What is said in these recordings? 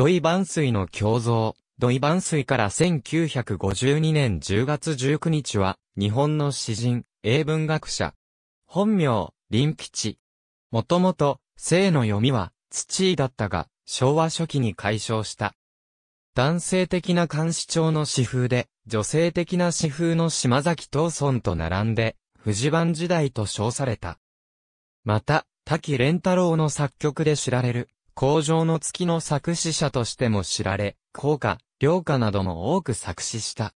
土井万水の胸像。土井万水から1952年10月19日は、日本の詩人、英文学者。本名、林吉。もともと、生の読みは、土井だったが、昭和初期に解消した。男性的な監視長の詩風で、女性的な詩風の島崎藤村と並んで、藤番時代と称された。また、滝連太郎の作曲で知られる、工場の月の作詞者としても知られ、効果、良歌なども多く作詞した。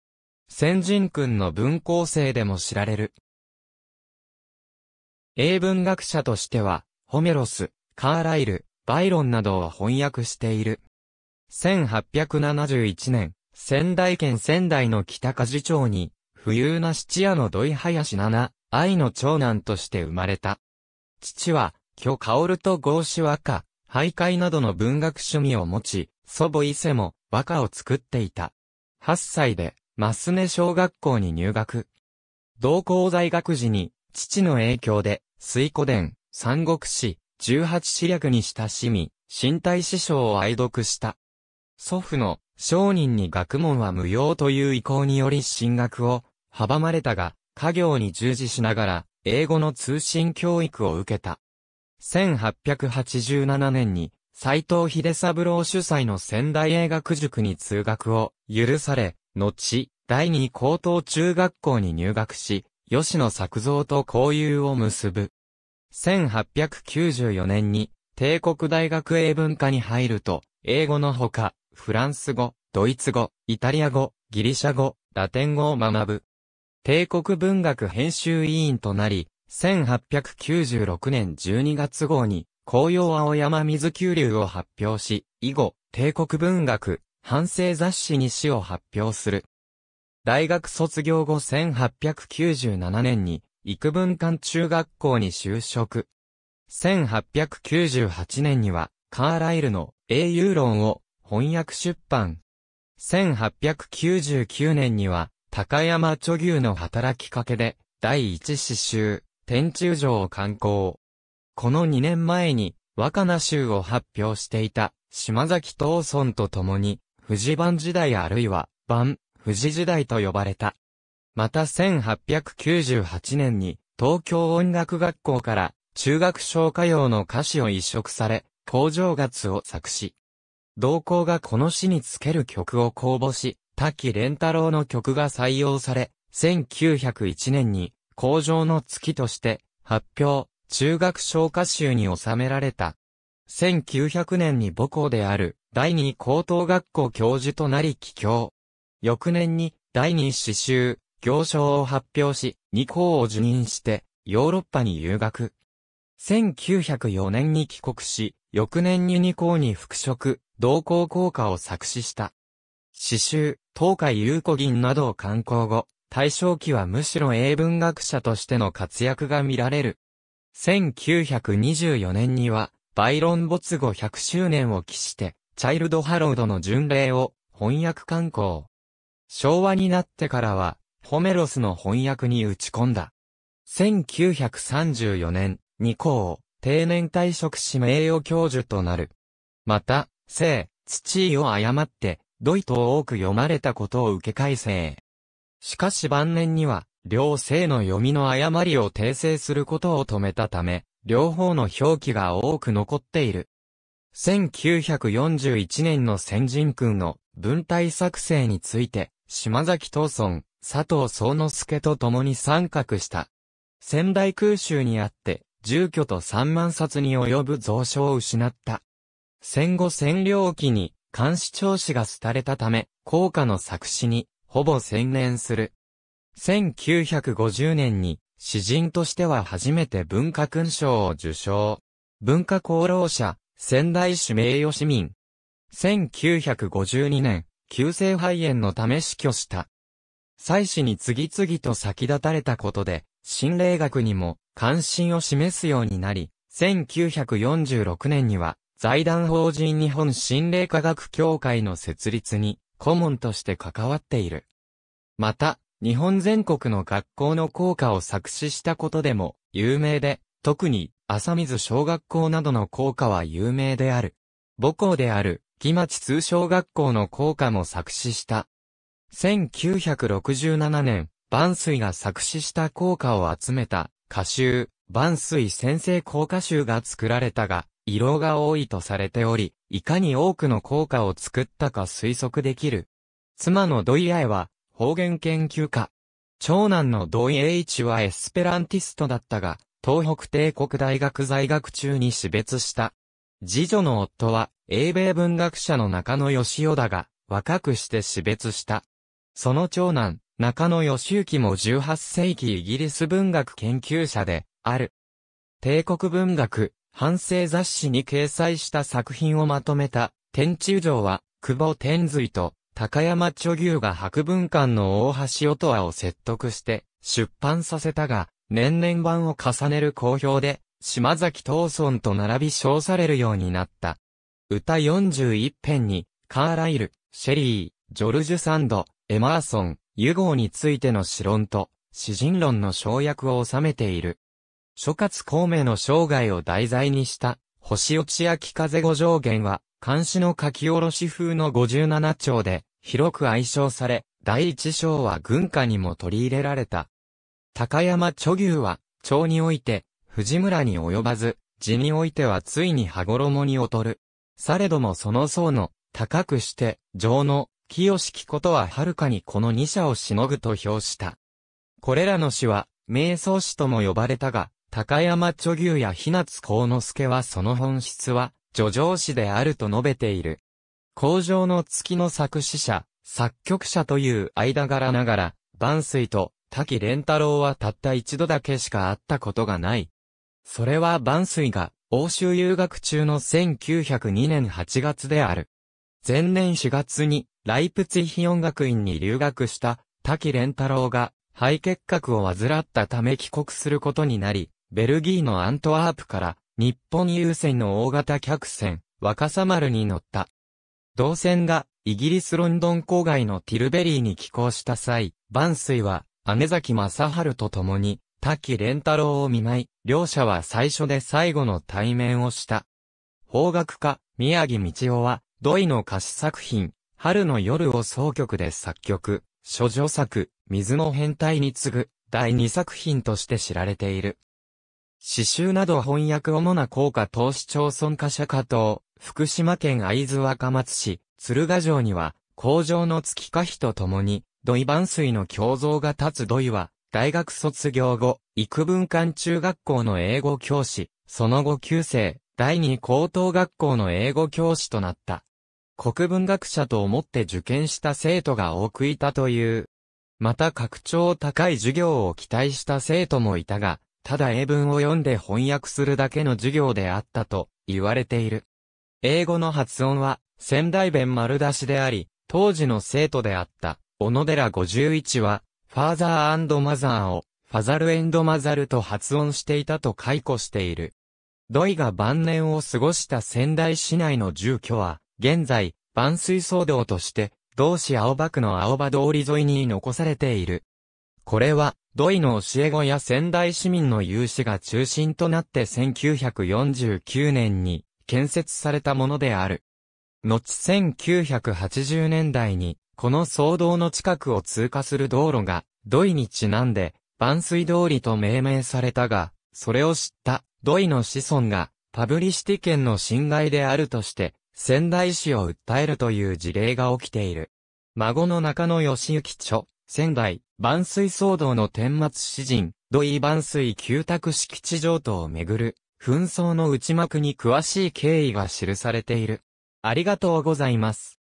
先人君の文校生でも知られる。英文学者としては、ホメロス、カーライル、バイロンなどを翻訳している。1871年、仙台県仙台の北梶町に、富裕な七夜の土井林七、愛の長男として生まれた。父は、巨薫と合詞和歌、徘徊などの文学趣味を持ち、祖母伊勢も和歌を作っていた。8歳で、マスネ小学校に入学。同校在学時に、父の影響で、水古伝、三国志、十八史略に親しみ、身体師匠を愛読した。祖父の商人に学問は無用という意向により進学を阻まれたが、家業に従事しながら、英語の通信教育を受けた。1887年に、斎藤秀三郎主催の仙台映画塾に通学を許され、後、第二高等中学校に入学し、吉野作造と交友を結ぶ。1894年に、帝国大学英文科に入ると、英語のほか、フランス語、ドイツ語、イタリア語、ギリシャ語、ラテン語を学ぶ。帝国文学編集委員となり、1896年12月号に、紅葉青山水急流を発表し、以後、帝国文学、反省雑誌に詩を発表する。大学卒業後1897年に、幾文館中学校に就職。1898年には、カーライルの英雄論を翻訳出版。1899年には、高山著牛の働きかけで、第一詩集、天中城を観光。この2年前に、若菜州を発表していた、島崎東村と共に、富士番時代あるいは、番、富士時代と呼ばれた。また1898年に、東京音楽学校から、中学小歌謡の歌詞を移植され、工場月を作詞。同校がこの詩につける曲を公募し、滝連太郎の曲が採用され、1901年に工場の月として発表、中学昇華集に収められた。1900年に母校である第二高等学校教授となり帰郷。翌年に第二詩集、行商を発表し、二校を受任してヨーロッパに留学。1904年に帰国し、翌年に二校に復職、同校校歌を作詞した。詩集、東海優子銀などを刊行後、大正期はむしろ英文学者としての活躍が見られる。1924年には、バイロン没後100周年を期して、チャイルド・ハロードの巡礼を翻訳刊行。昭和になってからは、ホメロスの翻訳に打ち込んだ。1934年、2校、定年退職し名誉教授となる。また、生、土を誤って、土井と多く読まれたことを受け改正。しかし晩年には、両性の読みの誤りを訂正することを止めたため、両方の表記が多く残っている。1941年の先人君の文体作成について、島崎東村、佐藤宗之助と共に参画した。仙台空襲にあって、住居と3万冊に及ぶ蔵書を失った。戦後占領期に、監視調子が廃れたため、効果の作詞に、ほぼ専念する。1950年に、詩人としては初めて文化勲章を受賞。文化功労者、仙台市名誉市民。1952年、急性肺炎のため死去した。祭祀に次々と先立たれたことで、心霊学にも関心を示すようになり、1946年には財団法人日本心霊科学協会の設立に顧問として関わっている。また、日本全国の学校の校歌を作詞したことでも有名で、特に浅水小学校などの校歌は有名である。母校である木町通小学校の校歌も作詞した。1967年、万水が作詞した校歌を集めた歌集、万水先生校歌集が作られたが、色が多いとされており、いかに多くの効果を作ったか推測できる。妻の土井愛は、方言研究家。長男の土井栄一はエスペランティストだったが、東北帝国大学在学中に死別した。次女の夫は、英米文学者の中野義雄だが、若くして死別した。その長男、中野義行も18世紀イギリス文学研究者で、ある。帝国文学、反省雑誌に掲載した作品をまとめた、天地城は、久保天髄と、高山著牛が博文館の大橋音羽を説得して、出版させたが、年々版を重ねる好評で、島崎東村と並び称されるようになった。歌41編に、カーライル、シェリー、ジョルジュ・サンド、エマーソン、ユゴーについての詩論と、詩人論の省略を収めている。諸葛孔明の生涯を題材にした、星落ち秋風五条弦は、漢詩の書き下ろし風の五十七丁で、広く愛称され、第一章は軍歌にも取り入れられた。高山著牛は、町において、藤村に及ばず、地においてはついに羽衣に劣る。されどもその層の、高くして、情の、清しきことははるかにこの二者をしのぐと評した。これらの詩は、瞑想詩とも呼ばれたが、高山著牛や日夏幸之助はその本質は、叙情詩であると述べている。工場の月の作詞者、作曲者という間柄ながら、万水と滝蓮太郎はたった一度だけしか会ったことがない。それは万水が欧州留学中の1902年8月である。前年4月にライプツィヒ音楽院に留学した滝蓮太郎が肺結核を患ったため帰国することになり、ベルギーのアントワープから日本郵船の大型客船、若狭丸に乗った。同船がイギリスロンドン郊外のティルベリーに寄港した際、万水は姉崎正春と共に、滝蓮太郎を見舞い、両者は最初で最後の対面をした。邦楽家、宮城道夫は、土井の歌詞作品、春の夜を総曲で作曲、諸女作、水の変態に次ぐ、第二作品として知られている。詩集など翻訳主な効果投資町村化社下等、福島県会津若松市、鶴ヶ城には、工場の月花碑と共に、土井万水の胸像が立つ土井は、大学卒業後、幾分間中学校の英語教師、その後旧生、第二高等学校の英語教師となった。国文学者と思って受験した生徒が多くいたという。また格調高い授業を期待した生徒もいたが、ただ英文を読んで翻訳するだけの授業であったと言われている。英語の発音は仙台弁丸出しであり、当時の生徒であった小野寺51は、ファーザーマザーをファザルマザルと発音していたと解雇している。土井が晩年を過ごした仙台市内の住居は、現在、万水騒動として、同市青葉区の青葉通り沿いに残されている。これは、土井の教え子や仙台市民の有志が中心となって1949年に建設されたものである。後1980年代に、この騒動の近くを通過する道路が、土井にちなんで、万水通りと命名されたが、それを知った土井の子孫が、パブリシティ権の侵害であるとして、仙台市を訴えるという事例が起きている。孫の中野義行著、仙台、万水騒動の天末詩人、土井万水旧宅敷地上等をめぐる、紛争の内幕に詳しい経緯が記されている。ありがとうございます。